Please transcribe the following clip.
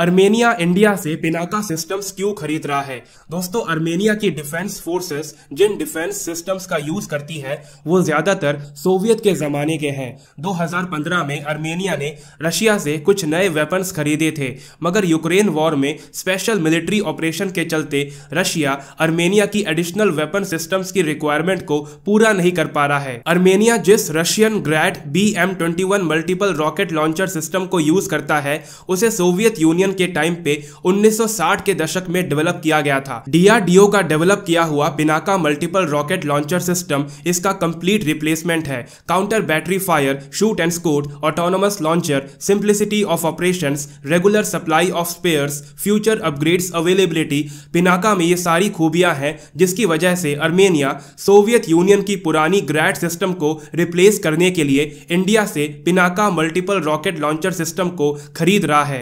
Armenia India से Pinaka systems क्यों खरीद रहा है दोस्तों अर्मेनिया की डिफेंस फोर्सेस जिन डिफेंस सिस्टम्स का यूज करती है वो ज्यादातर सोवियत के जमाने के हैं 2015 में अर्मेनिया ने रशिया से कुछ नए वेपन्स खरीदे थे मगर यूक्रेन वॉर में स्पेशल मिलिट्री ऑपरेशन के चलते रशिया अर्मेनिया की एडिशनल वेपन सिस्टम्स की रिक्वायरमेंट को पूरा नहीं कर पा रहा है अर्मेनिया जिस Russian Grad B M multiple rocket launcher system को यूज करता है उसे सोवियत यूनियन यूनियन के टाइम पे 1960 के दशक में डेवलप किया गया था डीआरडीओ का डेवलप किया हुआ Pinaka multiple rocket launcher system इसका कंप्लीट रिप्लेसमेंट है counter battery fire shoot and scoot autonomous launcher simplicity of operation regular supply of spare future upgrade availability Pinaka में ये सारी खूबियां हैं जिसकी वजह से अर्मेनिया सोवियत यूनियन की पुरानी ग्रैड सिस्टम को रिप्लेस करने के लिए इंडिया से Pinaka multiple rocket launcher system को खरीद रहा है